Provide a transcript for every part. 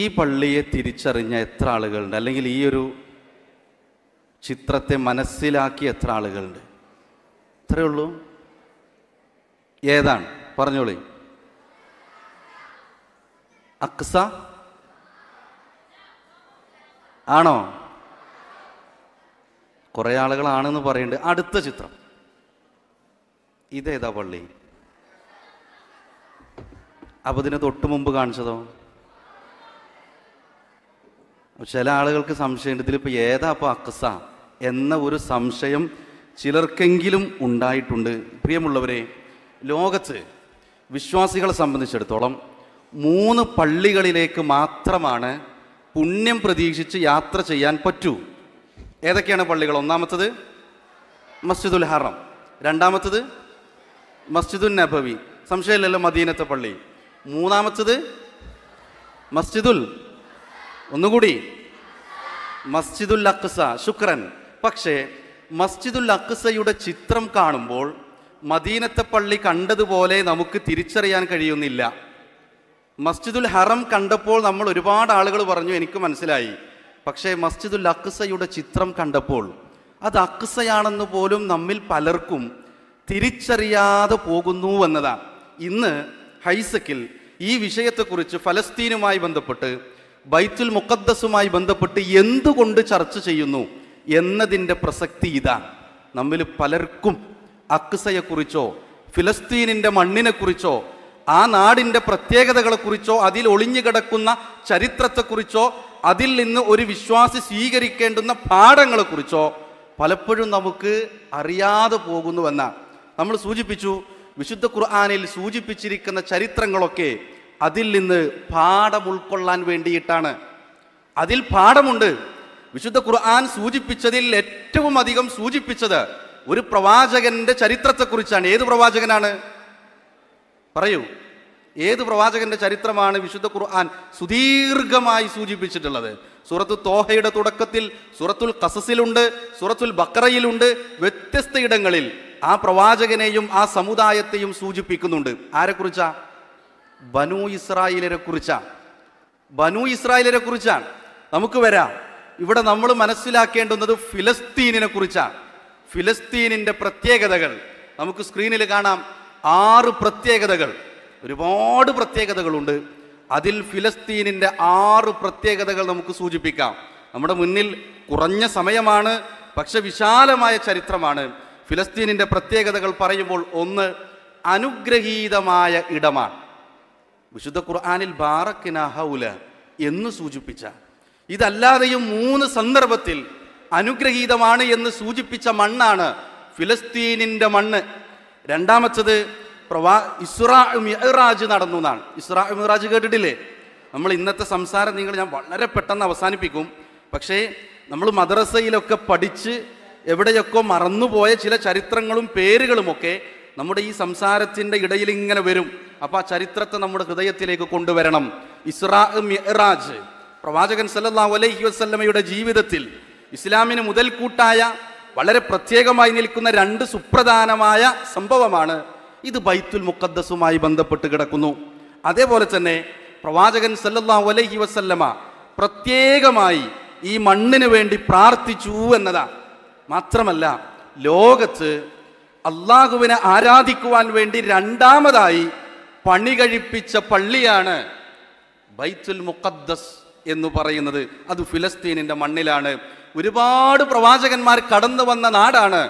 ഈ പള്ളിയെ തിരിച്ചറിഞ്ഞ എത്ര ആളുകളുണ്ട് അല്ലെങ്കിൽ ഈ ഒരു ചിത്രത്തെ മനസ്സിലാക്കിയ എത്ര ആളുകളുണ്ട് ഇത്രയേ ഉള്ളൂ ഏതാണ് പറഞ്ഞോളി അക്സ ആണോ കുറേ ആളുകളാണെന്ന് പറയുന്നുണ്ട് അടുത്ത ചിത്രം ഇതേതാ പള്ളി അപ്പം ഇതിന് തൊട്ട് മുമ്പ് കാണിച്ചതോ ചില ആളുകൾക്ക് സംശയമുണ്ട് ഇതിലിപ്പോൾ ഏതാ അപ്പോൾ അക്സ എന്ന ഒരു സംശയം ചിലർക്കെങ്കിലും ഉണ്ടായിട്ടുണ്ട് പ്രിയമുള്ളവരെ ലോകത്ത് വിശ്വാസികളെ സംബന്ധിച്ചിടത്തോളം മൂന്ന് പള്ളികളിലേക്ക് മാത്രമാണ് പുണ്യം പ്രതീക്ഷിച്ച് യാത്ര ചെയ്യാൻ പറ്റൂ ഏതൊക്കെയാണ് പള്ളികൾ ഒന്നാമത്തത് മസ്ജിദുൽ ഹറം രണ്ടാമത്തത് മസ്ജിദുൽ നബവി സംശയമില്ലല്ലോ മദീനത്തെ പള്ളി മൂന്നാമത്തത് മസ്ജിദുൽ ഒന്നുകൂടി മസ്ജിദുൽ അക്സ ശുക്രൻ പക്ഷേ മസ്ജിദുൽ അക്സയുടെ ചിത്രം കാണുമ്പോൾ മദീനത്തെ പള്ളി കണ്ടതുപോലെ നമുക്ക് തിരിച്ചറിയാൻ കഴിയുന്നില്ല മസ്ജിദുൽ ഹറം കണ്ടപ്പോൾ നമ്മൾ ഒരുപാട് ആളുകൾ പറഞ്ഞു എനിക്ക് മനസ്സിലായി പക്ഷേ മസ്ജിദുൽ അക്സയുടെ ചിത്രം കണ്ടപ്പോൾ അത് അക്സയാണെന്ന് പോലും നമ്മിൽ പലർക്കും തിരിച്ചറിയാതെ പോകുന്നു എന്നതാണ് ഇന്ന് ഹൈസക്കിൽ ഈ വിഷയത്തെക്കുറിച്ച് ഫലസ്തീനുമായി ബന്ധപ്പെട്ട് ബൈത്തുൽ മുഖദ്ദസുമായി ബന്ധപ്പെട്ട് എന്തുകൊണ്ട് ചർച്ച ചെയ്യുന്നു എന്നതിൻ്റെ പ്രസക്തി ഇതാണ് നമ്മിൽ പലർക്കും അക്സയെക്കുറിച്ചോ ഫിലസ്തീനിൻ്റെ മണ്ണിനെക്കുറിച്ചോ ആ നാടിൻ്റെ പ്രത്യേകതകളെക്കുറിച്ചോ അതിൽ ഒളിഞ്ഞു കിടക്കുന്ന ചരിത്രത്തെക്കുറിച്ചോ അതിൽ നിന്ന് ഒരു വിശ്വാസി സ്വീകരിക്കേണ്ടുന്ന പാഠങ്ങളെക്കുറിച്ചോ പലപ്പോഴും നമുക്ക് അറിയാതെ പോകുന്നുവെന്നാണ് നമ്മൾ സൂചിപ്പിച്ചു വിശുദ്ധ ഖുർആാനിൽ സൂചിപ്പിച്ചിരിക്കുന്ന ചരിത്രങ്ങളൊക്കെ അതിൽ നിന്ന് പാഠം ഉൾക്കൊള്ളാൻ വേണ്ടിയിട്ടാണ് അതിൽ പാഠമുണ്ട് വിശുദ്ധ ഖുർആൻ സൂചിപ്പിച്ചതിൽ ഏറ്റവും അധികം സൂചിപ്പിച്ചത് ഒരു പ്രവാചകന്റെ ചരിത്രത്തെക്കുറിച്ചാണ് ഏത് പ്രവാചകനാണ് പറയൂ ഏത് പ്രവാചകന്റെ ചരിത്രമാണ് വിശുദ്ധ ഖുർആൻ സുദീർഘമായി സൂചിപ്പിച്ചിട്ടുള്ളത് സുറത്തു തോഹയുടെ തുടക്കത്തിൽ സൂറത്തുൽ കസസിലുണ്ട് സൂറത്തുൽ ബക്കറയിലുണ്ട് വ്യത്യസ്ത ഇടങ്ങളിൽ ആ പ്രവാചകനെയും ആ സമുദായത്തെയും സൂചിപ്പിക്കുന്നുണ്ട് ആരെക്കുറിച്ചാണ് ബനു ഇസ്രായേലരെ കുറിച്ചാണ് ബനു ഇസ്രായേലരെ കുറിച്ചാണ് നമുക്ക് വരാം ഇവിടെ നമ്മൾ മനസ്സിലാക്കേണ്ടുന്നത് ഫിലസ്തീനിനെ കുറിച്ചാണ് ഫിലസ്തീനിൻ്റെ പ്രത്യേകതകൾ നമുക്ക് സ്ക്രീനിൽ കാണാം ആറ് പ്രത്യേകതകൾ ഒരുപാട് പ്രത്യേകതകളുണ്ട് അതിൽ ഫിലസ്തീനിൻ്റെ ആറ് പ്രത്യേകതകൾ നമുക്ക് സൂചിപ്പിക്കാം നമ്മുടെ മുന്നിൽ കുറഞ്ഞ സമയമാണ് പക്ഷെ വിശാലമായ ചരിത്രമാണ് ഫിലസ്തീനിൻ്റെ പ്രത്യേകതകൾ പറയുമ്പോൾ ഒന്ന് അനുഗ്രഹീതമായ ഇടമാണ് വിശുദ്ധ ഖുർആാനിൽ ബാറക്കിന ഹൗല എന്ന് സൂചിപ്പിച്ച ഇതല്ലാതെയും മൂന്ന് സന്ദർഭത്തിൽ അനുഗ്രഹീതമാണ് എന്ന് സൂചിപ്പിച്ച മണ്ണാണ് ഫിലസ്തീനിൻ്റെ മണ്ണ് രണ്ടാമത്തത് പ്രവാ ഇസ്രാ മിറാജ് നടന്നു എന്നാണ് ഇസ്രാ മിറാജ് കേട്ടിട്ടില്ലേ നമ്മൾ ഇന്നത്തെ സംസാരം നിങ്ങൾ ഞാൻ വളരെ പെട്ടെന്ന് അവസാനിപ്പിക്കും പക്ഷേ നമ്മൾ മദ്രസയിലൊക്കെ പഠിച്ച് എവിടെയൊക്കെ മറന്നുപോയ ചില ചരിത്രങ്ങളും പേരുകളുമൊക്കെ നമ്മുടെ ഈ സംസാരത്തിൻ്റെ ഇടയിൽ ഇങ്ങനെ വരും അപ്പോൾ ആ ചരിത്രത്തെ നമ്മുടെ ഹൃദയത്തിലേക്ക് കൊണ്ടുവരണം ഇസ്രാ മിഹ്റാജ് പ്രവാചകൻ സല്ലാ അലൈഹി വസ്ലമയുടെ ജീവിതത്തിൽ ഇസ്ലാമിന് മുതൽക്കൂട്ടായ വളരെ പ്രത്യേകമായി നിൽക്കുന്ന രണ്ട് സുപ്രധാനമായ സംഭവമാണ് ഇത് ബൈത്തുൽ മുക്കദ്സുമായി ബന്ധപ്പെട്ട് കിടക്കുന്നു അതേപോലെ തന്നെ പ്രവാചകൻ സല്ലാ അലൈഹി വസല്ലമ പ്രത്യേകമായി ഈ മണ്ണിന് വേണ്ടി പ്രാർത്ഥിച്ചു എന്നതാ മാത്രമല്ല ലോകത്ത് അള്ളാഹുവിനെ ആരാധിക്കുവാൻ വേണ്ടി രണ്ടാമതായി പണി കഴിപ്പിച്ച പള്ളിയാണ് ബൈത്തുൽ മുഖദ്ദസ് എന്ന് പറയുന്നത് അത് ഫിലസ്തീനിൻ്റെ മണ്ണിലാണ് ഒരുപാട് പ്രവാചകന്മാർ കടന്നു വന്ന നാടാണ്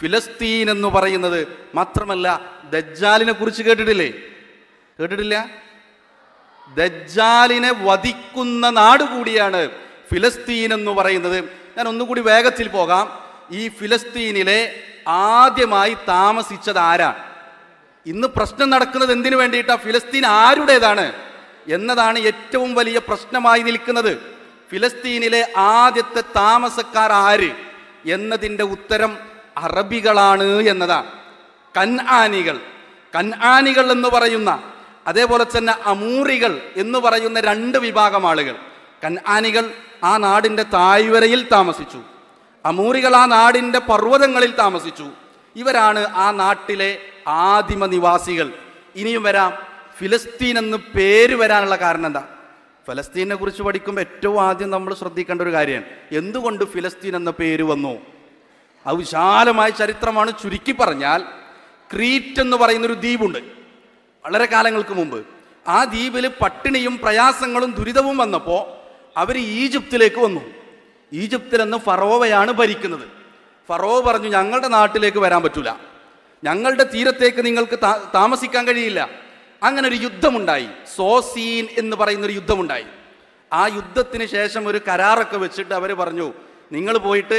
ഫിലസ്തീൻ എന്ന് പറയുന്നത് മാത്രമല്ല ദജ്ജാലിനെ കുറിച്ച് കേട്ടിട്ടില്ലേ കേട്ടിട്ടില്ല ദജ്ജാലിനെ വധിക്കുന്ന നാട് കൂടിയാണ് ഫിലസ്തീൻ എന്ന് പറയുന്നത് ഞാൻ ഒന്നുകൂടി വേഗത്തിൽ പോകാം ഈ ഫിലസ്തീനിലെ ആദ്യമായി താമസിച്ചത് ആരാണ് ഇന്ന് പ്രശ്നം നടക്കുന്നത് എന്തിനു വേണ്ടിയിട്ടാണ് ഫിലസ്തീൻ ആരുടേതാണ് എന്നതാണ് ഏറ്റവും വലിയ പ്രശ്നമായി നിൽക്കുന്നത് ഫിലസ്തീനിലെ ആദ്യത്തെ താമസക്കാർ ആര് എന്നതിൻ്റെ ഉത്തരം അറബികളാണ് എന്നതാണ് കൻ ആനികൾ എന്ന് പറയുന്ന അതേപോലെ തന്നെ അമൂറികൾ എന്ന് പറയുന്ന രണ്ട് വിഭാഗം ആളുകൾ ആനികൾ ആ നാടിൻ്റെ താഴ്വരയിൽ താമസിച്ചു അമൂറികൾ ആ നാടിൻ്റെ പർവ്വതങ്ങളിൽ താമസിച്ചു ഇവരാണ് ആ നാട്ടിലെ ആദിമ നിവാസികൾ ഇനിയും വരാം ഫിലസ്തീൻ എന്ന് പേര് വരാനുള്ള കാരണം എന്താ ഫലസ്തീനെ കുറിച്ച് പഠിക്കുമ്പോൾ ഏറ്റവും ആദ്യം നമ്മൾ ശ്രദ്ധിക്കേണ്ട ഒരു കാര്യമാണ് എന്തുകൊണ്ട് ഫിലസ്തീൻ എന്ന പേര് വന്നു ആ വിശാലമായ ചരിത്രമാണ് ചുരുക്കി പറഞ്ഞാൽ ക്രീറ്റ് എന്ന് പറയുന്നൊരു ദ്വീപുണ്ട് വളരെ കാലങ്ങൾക്ക് മുമ്പ് ആ ദ്വീപിൽ പട്ടിണിയും പ്രയാസങ്ങളും ദുരിതവും വന്നപ്പോൾ അവർ ഈജിപ്തിലേക്ക് വന്നു ഈജിപ്തിലെന്ന് ഫറോവയാണ് ഭരിക്കുന്നത് ഫറോ പറഞ്ഞു ഞങ്ങളുടെ നാട്ടിലേക്ക് വരാൻ പറ്റൂല ഞങ്ങളുടെ തീരത്തേക്ക് നിങ്ങൾക്ക് താമസിക്കാൻ കഴിയില്ല അങ്ങനെ ഒരു യുദ്ധമുണ്ടായി സോസീൻ എന്ന് പറയുന്ന ഒരു യുദ്ധമുണ്ടായി ആ യുദ്ധത്തിന് ശേഷം ഒരു കരാറൊക്കെ വെച്ചിട്ട് അവർ പറഞ്ഞു നിങ്ങൾ പോയിട്ട്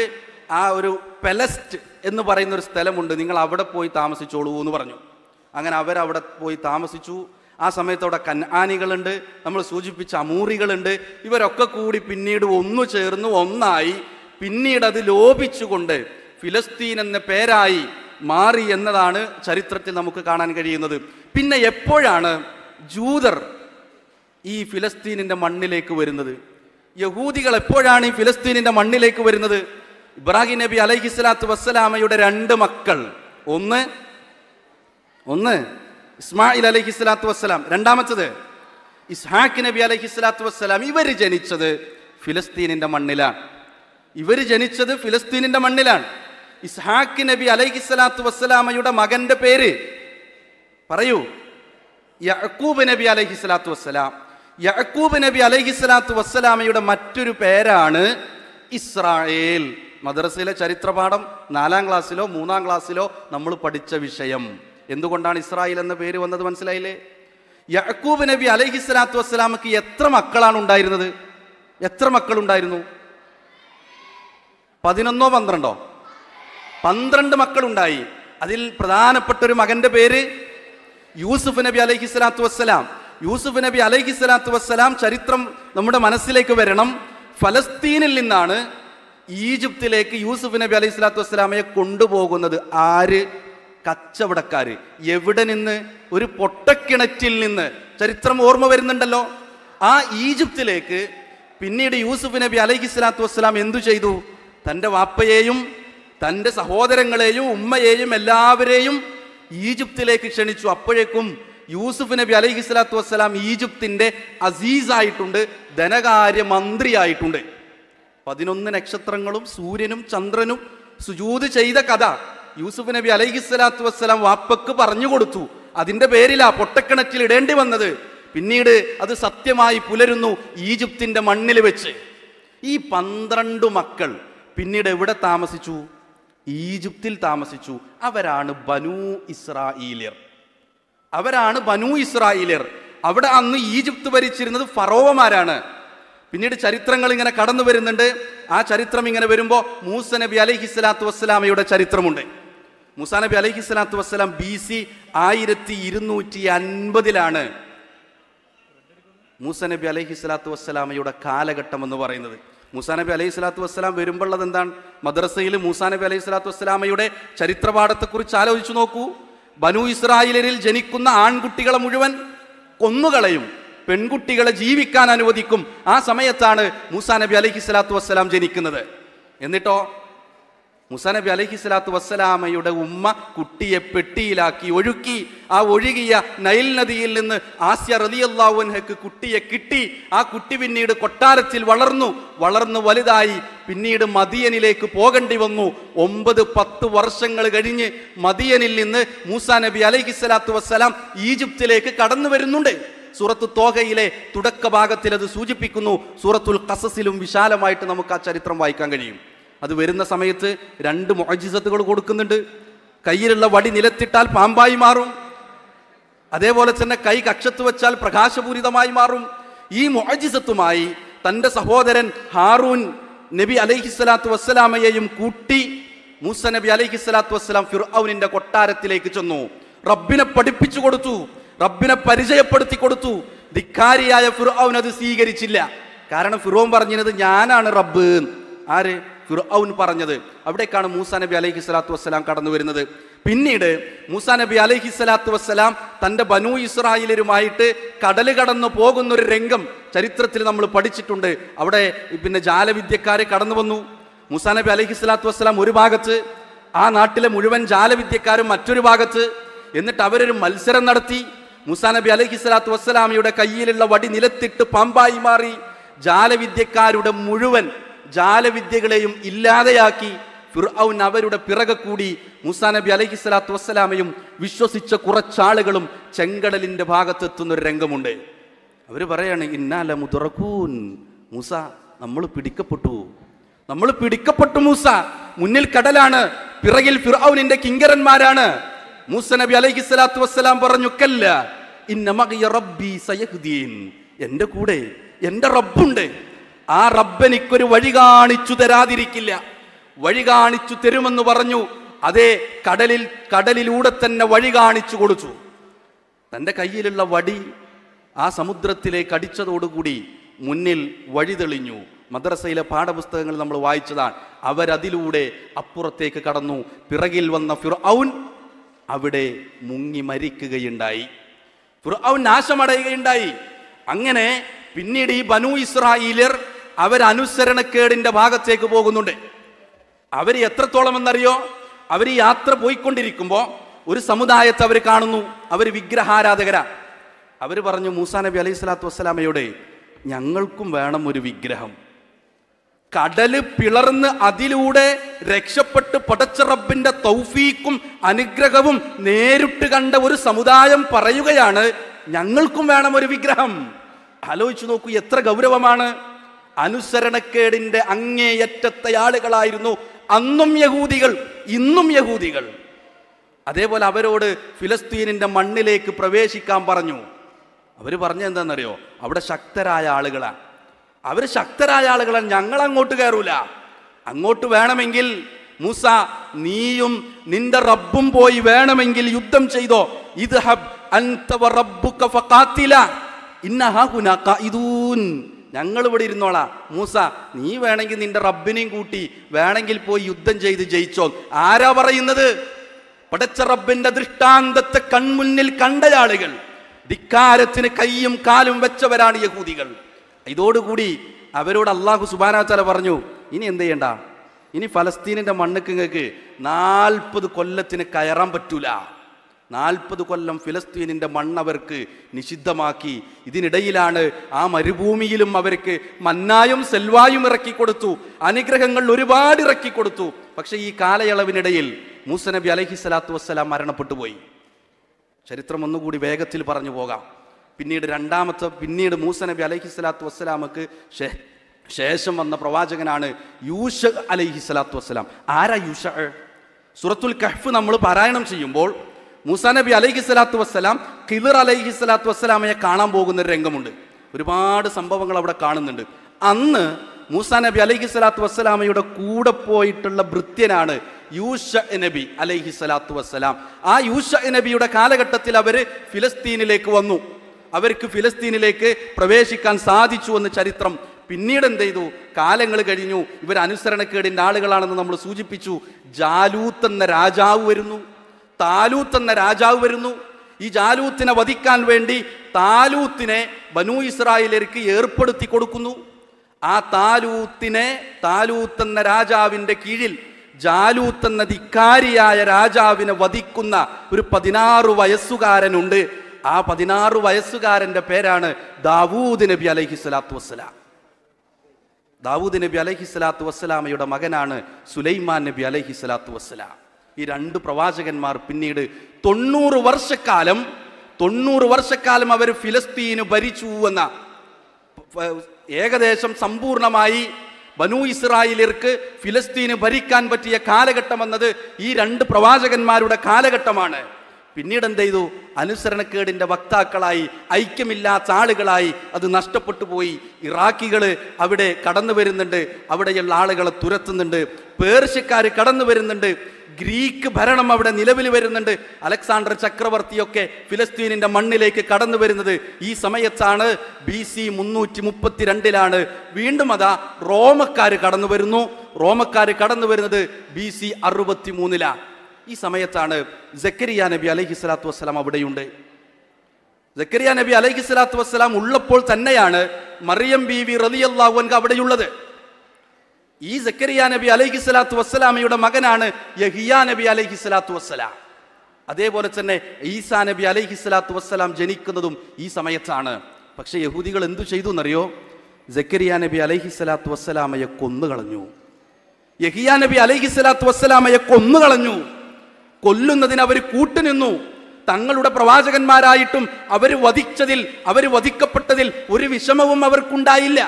ആ ഒരു പെലസ്റ്റ് എന്ന് പറയുന്ന ഒരു സ്ഥലമുണ്ട് നിങ്ങൾ അവിടെ പോയി താമസിച്ചോളൂ എന്ന് പറഞ്ഞു അങ്ങനെ അവരവിടെ പോയി താമസിച്ചു ആ സമയത്ത് അവിടെ കന്നാനികളുണ്ട് നമ്മൾ സൂചിപ്പിച്ച അമൂറികളുണ്ട് ഇവരൊക്കെ കൂടി പിന്നീട് ഒന്നു ചേർന്ന് ഒന്നായി പിന്നീട് അത് ലോപിച്ചുകൊണ്ട് ഫിലസ്തീൻ എന്ന പേരായി മാറി എന്നതാണ് ചരിത്രത്തിൽ നമുക്ക് കാണാൻ കഴിയുന്നത് പിന്നെ എപ്പോഴാണ് ജൂതർ ഈ ഫിലസ്തീനിൻ്റെ മണ്ണിലേക്ക് വരുന്നത് യഹൂദികൾ എപ്പോഴാണ് ഈ ഫിലസ്തീനിൻ്റെ മണ്ണിലേക്ക് വരുന്നത് ഇബ്രാഹിം നബി അലൈഹിസ്ലാത്തു വസ്സലാമയുടെ രണ്ട് മക്കൾ ഒന്ന് ഒന്ന് ഇസ്മായിൽ അലഹിസ്ലാത്തു വസ്സലാം രണ്ടാമത്തത് ഇസ്ഹാഖ് നബി അലഹിസ്ലാത്തു വസ്സലാം ഇവർ ജനിച്ചത് ഫിലസ്തീനിൻ്റെ മണ്ണിലാണ് ഇവർ ജനിച്ചത് ഫിലസ്തീനിൻ്റെ മണ്ണിലാണ് ഇസ്ഹാഖ് നബി അലൈഹിസ്സലാത്തു വസ്സലാമയുടെ മകന്റെ പേര് പറയൂ യഹക്കൂബ് നബി അലൈഹിസ്സലാത്തു വസ്സലാം യഹക്കൂബ് നബി അലൈഹിസ്സലാത്തു വസ്സലാമയുടെ മറ്റൊരു പേരാണ് ഇസ്രായേൽ മദ്രസയിലെ ചരിത്രപാഠം നാലാം ക്ലാസ്സിലോ മൂന്നാം ക്ലാസ്സിലോ നമ്മൾ പഠിച്ച വിഷയം എന്തുകൊണ്ടാണ് ഇസ്രായേൽ എന്ന പേര് വന്നത് മനസ്സിലായില്ലേ യഹക്കൂബ് നബി അലൈഹിസ്സലാത്തു വസ്സലാമക്ക് എത്ര മക്കളാണ് ഉണ്ടായിരുന്നത് എത്ര മക്കളുണ്ടായിരുന്നു പതിനൊന്നോ പന്ത്രണ്ടോ പന്ത്രണ്ട് മക്കളുണ്ടായി അതിൽ പ്രധാനപ്പെട്ട ഒരു മകന്റെ പേര് യൂസുഫ് നബി അലൈഹി സ്വലാത്തു വസ്സലാം യൂസുഫ് നബി അലൈഹി സ്വലാത്തു വസ്സലാം ചരിത്രം നമ്മുടെ മനസ്സിലേക്ക് വരണം ഫലസ്തീനിൽ നിന്നാണ് ഈജിപ്തിലേക്ക് യൂസുഫ് നബി അലൈഹി സ്വലാത്തു വസ്സലാമയെ കൊണ്ടുപോകുന്നത് ആര് കച്ചവടക്കാർ എവിടെ നിന്ന് ഒരു പൊട്ടക്കിണറ്റിൽ നിന്ന് ചരിത്രം ഓർമ്മ വരുന്നുണ്ടല്ലോ ആ ഈജിപ്തിലേക്ക് പിന്നീട് യൂസുഫ് നബി അലൈഹി സ്വലാത്തു വസ്സലാം എന്തു ചെയ്തു തൻ്റെ വാപ്പയെയും തൻ്റെ സഹോദരങ്ങളെയും ഉമ്മയെയും എല്ലാവരെയും ഈജിപ്തിലേക്ക് ക്ഷണിച്ചു അപ്പോഴേക്കും യൂസുഫ് നബി അലൈഹി സ്വലാത്തു വസ്സലാം ഈജിപ്തിൻ്റെ അസീസായിട്ടുണ്ട് ധനകാര്യ മന്ത്രിയായിട്ടുണ്ട് പതിനൊന്ന് നക്ഷത്രങ്ങളും സൂര്യനും ചന്ദ്രനും സുജൂത് ചെയ്ത കഥ യൂസുഫ് നബി അലൈഹി സ്വലാത്തു വസ്സലാം വാപ്പക്ക് പറഞ്ഞു കൊടുത്തു അതിൻ്റെ പേരിലാ പൊട്ടക്കിണറ്റിൽ ഇടേണ്ടി വന്നത് പിന്നീട് അത് സത്യമായി പുലരുന്നു ഈജിപ്തിൻ്റെ മണ്ണിൽ വെച്ച് ഈ പന്ത്രണ്ട് മക്കൾ പിന്നീട് എവിടെ താമസിച്ചു ഈജിപ്തിൽ താമസിച്ചു അവരാണ് ബനു ഇസ്രായേലിയർ അവരാണ് ബനു ഇസ്രായേലിയർ അവിടെ അന്ന് ഈജിപ്ത് ഭരിച്ചിരുന്നത് ഫറോവമാരാണ് പിന്നീട് ചരിത്രങ്ങൾ ഇങ്ങനെ കടന്നു വരുന്നുണ്ട് ആ ചരിത്രം ഇങ്ങനെ വരുമ്പോൾ മൂസ നബി അലൈഹി സ്വലാത്തു വസ്സലാമയുടെ ചരിത്രമുണ്ട് മൂസ നബി അലൈഹി സ്വലാത്തു വസ്സലാം ബി സി ആയിരത്തി ഇരുന്നൂറ്റി അൻപതിലാണ് മൂസ നബി അലൈഹി സ്വലാത്തു വസ്സലാമയുടെ കാലഘട്ടം എന്ന് പറയുന്നത് മൂസാനബി അലൈഹി സ്വലാത്തു വസ്സലാം വരുമ്പോഴുള്ളത് എന്താണ് മദ്രസയിൽ മൂസാനബി അലൈഹി സ്വലാത്തു വസ്സലാമയുടെ ചരിത്രപാഠത്തെക്കുറിച്ച് ആലോചിച്ചു നോക്കൂ ബനു ഇസ്രായേലരിൽ ജനിക്കുന്ന ആൺകുട്ടികളെ മുഴുവൻ കൊന്നുകളയും പെൺകുട്ടികളെ ജീവിക്കാൻ അനുവദിക്കും ആ സമയത്താണ് മൂസാ നബി അലൈഹി സ്വലാത്തു വസ്സലാം ജനിക്കുന്നത് എന്നിട്ടോ നബി അലഹി സ്വലാത്തു വസ്സലാമയുടെ ഉമ്മ കുട്ടിയെ പെട്ടിയിലാക്കി ഒഴുക്കി ആ ഒഴുകിയ നൈൽ നദിയിൽ നിന്ന് ആസ്യ റലിയല്ലാവുൻഹക്ക് കുട്ടിയെ കിട്ടി ആ കുട്ടി പിന്നീട് കൊട്ടാരത്തിൽ വളർന്നു വളർന്നു വലുതായി പിന്നീട് മദിയനിലേക്ക് പോകേണ്ടി വന്നു ഒമ്പത് പത്ത് വർഷങ്ങൾ കഴിഞ്ഞ് മദിയനിൽ നിന്ന് മൂസാ നബി അലഹി സ്വലാത്തു വസ്സലാം ഈജിപ്തിലേക്ക് കടന്നു വരുന്നുണ്ട് സൂറത്ത് തോഹയിലെ തുടക്ക ഭാഗത്തിൽ അത് സൂചിപ്പിക്കുന്നു സൂറത്തുൽ കസസിലും വിശാലമായിട്ട് നമുക്ക് ആ ചരിത്രം വായിക്കാൻ കഴിയും അത് വരുന്ന സമയത്ത് രണ്ട് മോജിസത്തുകൾ കൊടുക്കുന്നുണ്ട് കയ്യിലുള്ള വടി നിലത്തിട്ടാൽ പാമ്പായി മാറും അതേപോലെ തന്നെ കൈ കക്ഷത്ത് വെച്ചാൽ പ്രകാശപൂരിതമായി മാറും ഈ മോജിസത്തുമായി തൻ്റെ സഹോദരൻ ഹാറൂൻ നബി അലൈഹിസ്സലാത്തു വസ്സലാമയെയും കൂട്ടി മൂസ നബി അലൈഹിസ്സലാത്തു വസ്സലാം ഫിർഅനിന്റെ കൊട്ടാരത്തിലേക്ക് ചെന്നു റബ്ബിനെ പഠിപ്പിച്ചു കൊടുത്തു റബ്ബിനെ പരിചയപ്പെടുത്തി കൊടുത്തു ധിക്കാരിയായ ഫിർ അത് സ്വീകരിച്ചില്ല കാരണം ഫിറോൻ പറഞ്ഞിരുന്നത് ഞാനാണ് റബ്ബ് ആര് ഫിർഔൻ പറഞ്ഞത് അവിടേക്കാണ് മൂസാ നബി അലൈഹി സ്വലാത്തു വസ്സലാം കടന്നു വരുന്നത് പിന്നീട് മൂസാ നബി അലൈഹി സ്വലാത്തു വസ്സലാം തൻ്റെ ബനു ഇസ്രായേലരുമായിട്ട് കടൽ കടന്നു പോകുന്ന ഒരു രംഗം ചരിത്രത്തിൽ നമ്മൾ പഠിച്ചിട്ടുണ്ട് അവിടെ പിന്നെ ജാലവിദ്യക്കാരെ കടന്നു വന്നു മൂസാ നബി അലൈഹി സ്വലാത്തു വസ്സലാം ഒരു ഭാഗത്ത് ആ നാട്ടിലെ മുഴുവൻ ജാലവിദ്യക്കാരും മറ്റൊരു ഭാഗത്ത് എന്നിട്ട് അവരൊരു മത്സരം നടത്തി മുസാ നബി അലഹി സ്വലാത്തു വസ്സലാമിയുടെ കയ്യിലുള്ള വടി നിലത്തിട്ട് പമ്പായി മാറി ജാലവിദ്യക്കാരുടെ മുഴുവൻ ജാലവിദ്യകളെയും ഇല്ലാതെയാക്കി ഫിർഔൻ അവരുടെ പിറകെ കൂടി മുസാ നബി അലൈഹി സ്വലാത്തു വസ്സലാമയും വിശ്വസിച്ച കുറച്ചാളുകളും ചെങ്കടലിന്റെ ഭാഗത്തെത്തുന്ന ഒരു രംഗമുണ്ട് അവർ പറയാണ് ഇന്നാല മുതറക്കൂൻ മൂസ നമ്മൾ പിടിക്കപ്പെട്ടു നമ്മൾ പിടിക്കപ്പെട്ടു മൂസ മുന്നിൽ കടലാണ് പിറകിൽ ഫിർഔനിന്റെ കിങ്കരന്മാരാണ് മൂസ നബി അലൈഹി സ്വലാത്തു വസ്സലാം പറഞ്ഞു കല്ല ഇന്നമകിയ റബ്ബി സയഹുദ്ദീൻ എൻ്റെ കൂടെ എന്റെ റബ്ബുണ്ട് ആ റബ്ബനിക്കൊരു വഴി കാണിച്ചു തരാതിരിക്കില്ല വഴി കാണിച്ചു തരുമെന്ന് പറഞ്ഞു അതേ കടലിൽ കടലിലൂടെ തന്നെ വഴി കാണിച്ചു കൊടുത്തു തൻ്റെ കയ്യിലുള്ള വടി ആ സമുദ്രത്തിലേക്ക് അടിച്ചതോടുകൂടി മുന്നിൽ വഴി തെളിഞ്ഞു മദ്രസയിലെ പാഠപുസ്തകങ്ങൾ നമ്മൾ വായിച്ചതാണ് അവരതിലൂടെ അപ്പുറത്തേക്ക് കടന്നു പിറകിൽ വന്ന ഫിർഔൻ അവിടെ മുങ്ങി മരിക്കുകയുണ്ടായി ഫിർഔൻ നാശമടയുകയുണ്ടായി അങ്ങനെ പിന്നീട് ഈ ബനു ഇസ്രായേലർ അവരനുസരണക്കേടിൻ്റെ ഭാഗത്തേക്ക് പോകുന്നുണ്ട് അവർ എത്രത്തോളം എന്നറിയോ അവർ യാത്ര പോയിക്കൊണ്ടിരിക്കുമ്പോൾ ഒരു സമുദായത്തെ അവർ കാണുന്നു അവർ വിഗ്രഹാരാധകരാ അവർ പറഞ്ഞു മൂസാ നബി അലൈഹി സ്വലാത്തു വസ്സലാമയോടെ ഞങ്ങൾക്കും വേണം ഒരു വിഗ്രഹം കടല് പിളർന്ന് അതിലൂടെ രക്ഷപ്പെട്ട് പടച്ചറബിന്റെ തൗഫീക്കും അനുഗ്രഹവും നേരിട്ട് കണ്ട ഒരു സമുദായം പറയുകയാണ് ഞങ്ങൾക്കും വേണം ഒരു വിഗ്രഹം ആലോചിച്ചു നോക്കൂ എത്ര ഗൗരവമാണ് അനുസരണക്കേടിന്റെ അങ്ങേയറ്റത്തെ ആളുകളായിരുന്നു അന്നും യഹൂദികൾ ഇന്നും യഹൂദികൾ അതേപോലെ അവരോട് ഫിലസ്തീനിന്റെ മണ്ണിലേക്ക് പ്രവേശിക്കാൻ പറഞ്ഞു അവർ പറഞ്ഞ എന്താണെന്നറിയോ അവിടെ ശക്തരായ ആളുകളാണ് അവർ ശക്തരായ ആളുകളാണ് ഞങ്ങൾ അങ്ങോട്ട് കയറൂല അങ്ങോട്ട് വേണമെങ്കിൽ മൂസ നീയും നിന്റെ റബ്ബും പോയി വേണമെങ്കിൽ യുദ്ധം ചെയ്തോ ഇത് ഖായിദൂൻ ഞങ്ങളിവിടെ ഇരുന്നോളാ മൂസ നീ വേണമെങ്കിൽ നിന്റെ റബ്ബിനെയും കൂട്ടി വേണമെങ്കിൽ പോയി യുദ്ധം ചെയ്ത് ജയിച്ചോ ആരാ പറയുന്നത് പടച്ച റബ്ബിന്റെ ദൃഷ്ടാന്തത്തെ കൺമുന്നിൽ കണ്ടയാളുകൾ ധിക്കാരത്തിന് കൈയും കാലും വെച്ചവരാണ് യഹൂദികൾ ഇതോടുകൂടി അവരോട് അള്ളാഹു സുബാനാച്ചാല പറഞ്ഞു ഇനി എന്ത് ചെയ്യണ്ട ഇനി ഫലസ്തീനിന്റെ മണ്ണുക്ക് നിങ്ങൾക്ക് നാൽപ്പത് കൊല്ലത്തിന് കയറാൻ പറ്റൂല നാൽപ്പത് കൊല്ലം ഫിലസ്തീനിൻ്റെ മണ്ണവർക്ക് നിഷിദ്ധമാക്കി ഇതിനിടയിലാണ് ആ മരുഭൂമിയിലും അവർക്ക് മന്നായും സെൽവായും ഇറക്കി കൊടുത്തു അനുഗ്രഹങ്ങൾ ഒരുപാട് ഇറക്കി കൊടുത്തു പക്ഷേ ഈ കാലയളവിനിടയിൽ മൂസനബി അലഹി സ്വലാത്തു വസ്സലാം മരണപ്പെട്ടു പോയി ചരിത്രം ഒന്നുകൂടി വേഗത്തിൽ പറഞ്ഞു പോകാം പിന്നീട് രണ്ടാമത്തെ പിന്നീട് മൂസനബി അലഹി സ്വലാത്തു വസ്സലാമക്ക് ശേഷം വന്ന പ്രവാചകനാണ് യൂഷ അലഹി സ്വലാത്തു വസ്സലാം ആരാ യൂഷ സുറത്തുൽ കഹ്ഫ് നമ്മൾ പാരായണം ചെയ്യുമ്പോൾ മൂസാ നബി അലൈഹി സ്വലാത്തു വസ്സലാം ഖിദർ അലൈഹി സ്വലാത്തു വസ്സലാമയെ കാണാൻ പോകുന്ന ഒരു രംഗമുണ്ട് ഒരുപാട് സംഭവങ്ങൾ അവിടെ കാണുന്നുണ്ട് അന്ന് മൂസാ നബി അലൈഹി സ്വലാത്തു വസ്സലാമയുടെ കൂടെ പോയിട്ടുള്ള ഭൃത്യനാണ് യൂഷ നബി അലൈഹി സ്വലാത്തു വസ്സലാം ആ യൂഷ നബിയുടെ കാലഘട്ടത്തിൽ അവർ ഫിലസ്തീനിലേക്ക് വന്നു അവർക്ക് ഫിലസ്തീനിലേക്ക് പ്രവേശിക്കാൻ സാധിച്ചു എന്ന് ചരിത്രം പിന്നീട് എന്ത് ചെയ്തു കാലങ്ങൾ കഴിഞ്ഞു ഇവർ അനുസരണക്കേടിൻ്റെ ആളുകളാണെന്ന് നമ്മൾ സൂചിപ്പിച്ചു ജാലൂത്ത് എന്ന രാജാവ് വരുന്നു താലൂത്ത് എന്ന രാജാവ് വരുന്നു ഈ ജാലൂത്തിനെ വധിക്കാൻ വേണ്ടി താലൂത്തിനെ ബനു ഇസ്രായേലർക്ക് ഏർപ്പെടുത്തി കൊടുക്കുന്നു ആ താലൂത്തിനെ താലൂത്ത് എന്ന രാജാവിൻ്റെ കീഴിൽ ജാലൂത്ത് എന്ന ധിക്കാരിയായ രാജാവിനെ വധിക്കുന്ന ഒരു പതിനാറ് വയസ്സുകാരനുണ്ട് ആ പതിനാറ് വയസ്സുകാരൻ്റെ പേരാണ് ദാവൂദ് നബി അലൈഹി സ്വലാത്തു വസ്സലാം ദാവൂദ് നബി അലൈഹി സ്വലാത്തു വസ്സലാമയുടെ മകനാണ് സുലൈമാൻ നബി അലൈഹി സ്വലാത്തു വസ്സലാം ഈ രണ്ട് പ്രവാചകന്മാർ പിന്നീട് തൊണ്ണൂറ് വർഷക്കാലം തൊണ്ണൂറ് വർഷക്കാലം അവർ ഫിലസ്തീന് ഭരിച്ചു എന്ന ഏകദേശം സമ്പൂർണമായി ബനു ഇസ്രായേലിർക്ക് ഫിലസ്തീന് ഭരിക്കാൻ പറ്റിയ കാലഘട്ടം എന്നത് ഈ രണ്ട് പ്രവാചകന്മാരുടെ കാലഘട്ടമാണ് പിന്നീട് എന്ത് ചെയ്തു അനുസരണക്കേടിൻ്റെ വക്താക്കളായി ഐക്യമില്ലാത്ത ആളുകളായി അത് നഷ്ടപ്പെട്ടു പോയി ഇറാഖികൾ അവിടെ കടന്നു വരുന്നുണ്ട് അവിടെയുള്ള ആളുകളെ തുരത്തുന്നുണ്ട് പേർഷ്യക്കാർ കടന്നു വരുന്നുണ്ട് ഗ്രീക്ക് ഭരണം അവിടെ നിലവിൽ വരുന്നുണ്ട് അലക്സാണ്ടർ ചക്രവർത്തിയൊക്കെ ഫിലസ്തീനിന്റെ മണ്ണിലേക്ക് കടന്നു വരുന്നത് ഈ സമയത്താണ് ബി സി മുന്നൂറ്റി മുപ്പത്തിരണ്ടിലാണ് വീണ്ടും അതാ റോമക്കാർ കടന്നു വരുന്നു റോമക്കാർ കടന്നു വരുന്നത് ബി സി അറുപത്തി മൂന്നിലാണ് ഈ സമയത്താണ് ജക്കരിയ നബി അലഹി സ്വലാത്തു വസ്സലാം അവിടെയുണ്ട് ജക്കരിയ നബി അലഹി സ്വലാത്തു വസ്സലാം ഉള്ളപ്പോൾ തന്നെയാണ് മറിയം ബി വി റലിയല്ലാഹു അൻക അവിടെയുള്ളത് ഈ സക്കരിയ നബി അലൈഹി സ്വലാത്തു വസ്സലാമയുടെ മകനാണ് യഹിയ നബി അലൈഹി സ്വലാത്തു വസ്സലാം അതേപോലെ തന്നെ ഈസാ നബി അലൈഹി സ്വലാത്തു വസ്സലാം ജനിക്കുന്നതും ഈ സമയത്താണ് പക്ഷെ യഹൂദികൾ എന്തു ചെയ്തു എന്നറിയോ ജക്കരിയ നബി അലൈഹി സ്വലാത്തു വസ്സലാമയെ കൊന്നുകളഞ്ഞു യഹിയ നബി അലൈഹി സ്വലാത്തു വസ്സലാമയെ കൊന്നുകളഞ്ഞു കൊല്ലുന്നതിന് അവർ കൂട്ടുനിന്നു തങ്ങളുടെ പ്രവാചകന്മാരായിട്ടും അവർ വധിച്ചതിൽ അവർ വധിക്കപ്പെട്ടതിൽ ഒരു വിഷമവും അവർക്കുണ്ടായില്ല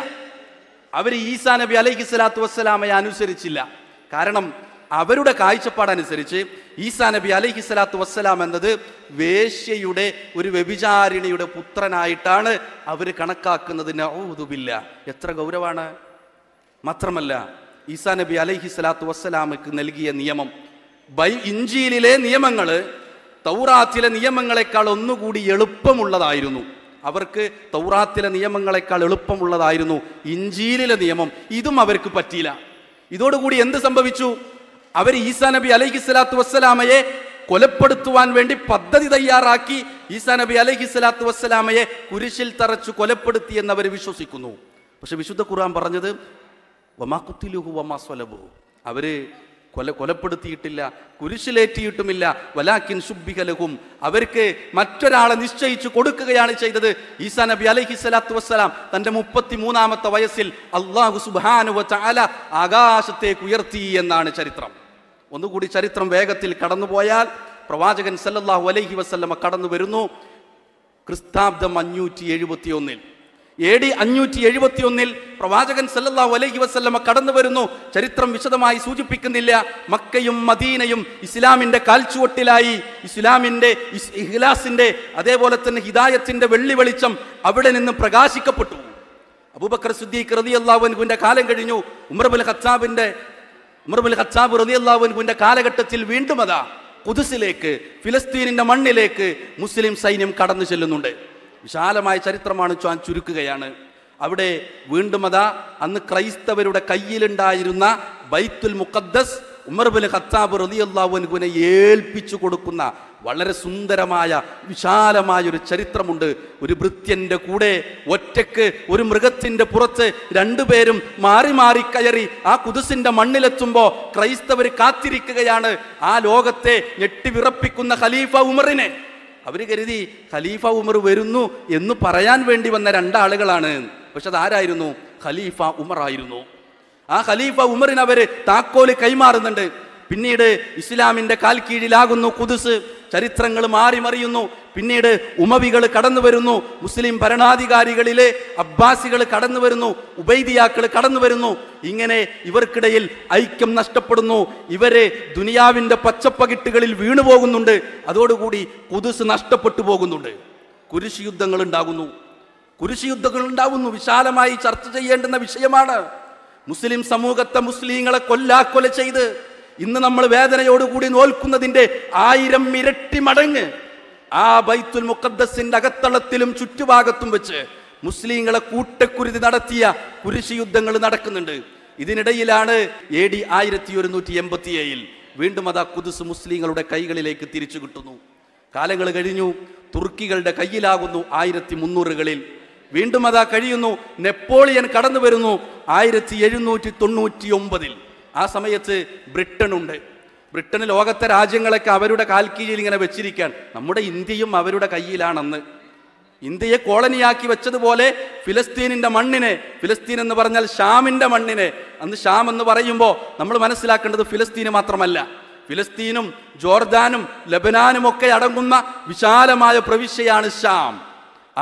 അവർ ഈസാ നബി അലൈഹി സ്വലാത്തു വസ്സലാമയെ അനുസരിച്ചില്ല കാരണം അവരുടെ കാഴ്ചപ്പാടനുസരിച്ച് ഈസാ നബി അലൈഹി സ്വലാത്തു വസ്സലാം എന്നത് വേശ്യയുടെ ഒരു വ്യഭിചാരിണിയുടെ പുത്രനായിട്ടാണ് അവർ കണക്കാക്കുന്നത് നൗതുബില്ല എത്ര ഗൗരവാണ് മാത്രമല്ല ഈസാ നബി അലൈഹി സ്വലാത്തു വസ്സലാമക്ക് നൽകിയ നിയമം ബൈ ഇഞ്ചിയിലെ നിയമങ്ങൾ തൗറാത്തിലെ നിയമങ്ങളെക്കാൾ ഒന്നുകൂടി എളുപ്പമുള്ളതായിരുന്നു അവർക്ക് തൗറാത്തിലെ നിയമങ്ങളെക്കാൾ എളുപ്പമുള്ളതായിരുന്നു ഇഞ്ചീലിലെ നിയമം ഇതും അവർക്ക് പറ്റിയില്ല ഇതോടുകൂടി എന്ത് സംഭവിച്ചു അവർ ഈസാ നബി അലൈഹി സ്വലാത്തു വസ്സലാമയെ കൊലപ്പെടുത്തുവാൻ വേണ്ടി പദ്ധതി തയ്യാറാക്കി ഈസാ നബി അലൈഹി സ്വലാത്തു വസ്സലാമയെ കുരിശിൽ തറച്ചു കൊലപ്പെടുത്തി എന്നവർ വിശ്വസിക്കുന്നു പക്ഷെ വിശുദ്ധ ഖുർആൻ പറഞ്ഞത് വമാ കുത്തിലുഹു വമാ സ്വലബു അവര് കൊല കൊലപ്പെടുത്തിയിട്ടില്ല കുരിശിലേറ്റിയിട്ടുമില്ല വലാക്കിൻ ശുബിഹലഹും അവർക്ക് മറ്റൊരാളെ നിശ്ചയിച്ചു കൊടുക്കുകയാണ് ചെയ്തത് ഈസാ നബി അലഹി സ്വലാത്തു വസ്സലാം തൻ്റെ മുപ്പത്തി മൂന്നാമത്തെ വയസ്സിൽ അള്ളാഹു സുബാനുവ ചാല ആകാശത്തേക്ക് ഉയർത്തി എന്നാണ് ചരിത്രം ഒന്നുകൂടി ചരിത്രം വേഗത്തിൽ കടന്നുപോയാൽ പ്രവാചകൻ സല്ലല്ലാഹു അലൈഹി വസ്ലമ കടന്നു വരുന്നു ക്രിസ്താബ്ദം അഞ്ഞൂറ്റി എഴുപത്തി ഒന്നിൽ എ ഡി അഞ്ഞൂറ്റി എഴുപത്തി ഒന്നിൽ പ്രവാചകൻ സല്ലല്ലാഹു അലൈഹി വസല്ലമ കടന്നു വരുന്നു ചരിത്രം വിശദമായി സൂചിപ്പിക്കുന്നില്ല മക്കയും മദീനയും ഇസ്ലാമിൻ്റെ കാൽച്ചുവട്ടിലായി ഇസ്ലാമിൻ്റെ ഇഹ്ലാസിൻ്റെ അതേപോലെ തന്നെ ഹിദായത്തിൻ്റെ വെള്ളി വെളിച്ചം അവിടെ നിന്ന് പ്രകാശിക്കപ്പെട്ടു അബൂബക്കർ സുദ്ദീഖ് റതി അള്ളാഹുവിൻ്റെ കാലം കഴിഞ്ഞു ഉമർബുൽ ഖത്താബിൻ്റെ ഉമർബുൽ ഖത്താബ് റതി അള്ളാഹുവിൻ്റെ കാലഘട്ടത്തിൽ വീണ്ടും അതാ കുതിസിലേക്ക് ഫിലസ്തീനിൻ്റെ മണ്ണിലേക്ക് മുസ്ലിം സൈന്യം കടന്നു ചെല്ലുന്നുണ്ട് വിശാലമായ ചരിത്രമാണ് ഞാൻ ചുരുക്കുകയാണ് അവിടെ വീണ്ടും അതാ അന്ന് ക്രൈസ്തവരുടെ കയ്യിലുണ്ടായിരുന്ന ബൈത്തുൽ മുഖദ്ദസ് ഉമർബുൽ ഖത്താബ് റലിയല്ലാവുൻകുവിനെ ഏൽപ്പിച്ചു കൊടുക്കുന്ന വളരെ സുന്ദരമായ വിശാലമായ ഒരു ചരിത്രമുണ്ട് ഒരു ഭൃത്യൻ്റെ കൂടെ ഒറ്റക്ക് ഒരു മൃഗത്തിൻ്റെ പുറത്ത് രണ്ടുപേരും മാറി മാറി കയറി ആ കുതിസിൻ്റെ മണ്ണിലെത്തുമ്പോൾ ക്രൈസ്തവർ കാത്തിരിക്കുകയാണ് ആ ലോകത്തെ ഞെട്ടിവിറപ്പിക്കുന്ന ഖലീഫ ഉമറിനെ അവർ കരുതി ഖലീഫ ഉമർ വരുന്നു എന്ന് പറയാൻ വേണ്ടി വന്ന രണ്ടാളുകളാണ് പക്ഷെ അതാരായിരുന്നു ഖലീഫ ഉമർ ആയിരുന്നു ആ ഖലീഫ ഉമറിന് അവർ താക്കോല് കൈമാറുന്നുണ്ട് പിന്നീട് ഇസ്ലാമിന്റെ കാൽ കീഴിലാകുന്നു കുതിസ് ചരിത്രങ്ങൾ മാറി മറിയുന്നു പിന്നീട് ഉമവികൾ കടന്നു വരുന്നു മുസ്ലിം ഭരണാധികാരികളിലെ അബ്ബാസികൾ കടന്നു വരുന്നു ഉബൈദിയാക്കൾ കടന്നു വരുന്നു ഇങ്ങനെ ഇവർക്കിടയിൽ ഐക്യം നഷ്ടപ്പെടുന്നു ഇവരെ ദുനിയാവിൻ്റെ പച്ചപ്പകിട്ടുകളിൽ വീണു പോകുന്നുണ്ട് അതോടുകൂടി കുതിസ് നഷ്ടപ്പെട്ടു പോകുന്നുണ്ട് കുരിശ് യുദ്ധങ്ങൾ ഉണ്ടാകുന്നു കുരിശ് യുദ്ധങ്ങൾ ഉണ്ടാകുന്നു വിശാലമായി ചർച്ച ചെയ്യേണ്ടുന്ന വിഷയമാണ് മുസ്ലിം സമൂഹത്തെ മുസ്ലിങ്ങളെ കൊല്ലാക്കൊല ചെയ്ത് ഇന്ന് നമ്മൾ വേദനയോടുകൂടി നോൽക്കുന്നതിൻ്റെ ആയിരം ഇരട്ടി മടങ്ങ് ആ ബൈത്തുൽ മുക്കദ്സിന്റെ അകത്തളത്തിലും ചുറ്റുഭാഗത്തും വെച്ച് മുസ്ലിങ്ങളെ കൂട്ടക്കുരുതി നടത്തിയ കുരിശ് യുദ്ധങ്ങൾ നടക്കുന്നുണ്ട് ഇതിനിടയിലാണ് എ ഡി ആയിരത്തി ഒരുന്നൂറ്റി എൺപത്തി ഏഴിൽ വീണ്ടും ആ കുതിസ് മുസ്ലിങ്ങളുടെ കൈകളിലേക്ക് തിരിച്ചു കിട്ടുന്നു കാലങ്ങൾ കഴിഞ്ഞു തുർക്കികളുടെ കയ്യിലാകുന്നു ആയിരത്തി മുന്നൂറുകളിൽ വീണ്ടും അതാ കഴിയുന്നു നെപ്പോളിയൻ കടന്നു വരുന്നു ആയിരത്തി എഴുന്നൂറ്റി തൊണ്ണൂറ്റി ഒമ്പതിൽ ആ സമയത്ത് ബ്രിട്ടനുണ്ട് ബ്രിട്ടന് ലോകത്തെ രാജ്യങ്ങളൊക്കെ അവരുടെ കാൽക്കീഴിൽ ഇങ്ങനെ വെച്ചിരിക്കാൻ നമ്മുടെ ഇന്ത്യയും അവരുടെ കയ്യിലാണെന്ന് ഇന്ത്യയെ കോളനിയാക്കി വെച്ചതുപോലെ ഫിലസ്തീനിൻ്റെ മണ്ണിനെ ഫിലസ്തീൻ എന്ന് പറഞ്ഞാൽ ഷാമിൻ്റെ മണ്ണിനെ അന്ന് ഷാം എന്ന് പറയുമ്പോൾ നമ്മൾ മനസ്സിലാക്കേണ്ടത് ഫിലസ്തീന് മാത്രമല്ല ഫിലസ്തീനും ജോർദാനും ലബനാനും ഒക്കെ അടങ്ങുന്ന വിശാലമായ പ്രവിശ്യയാണ് ഷാം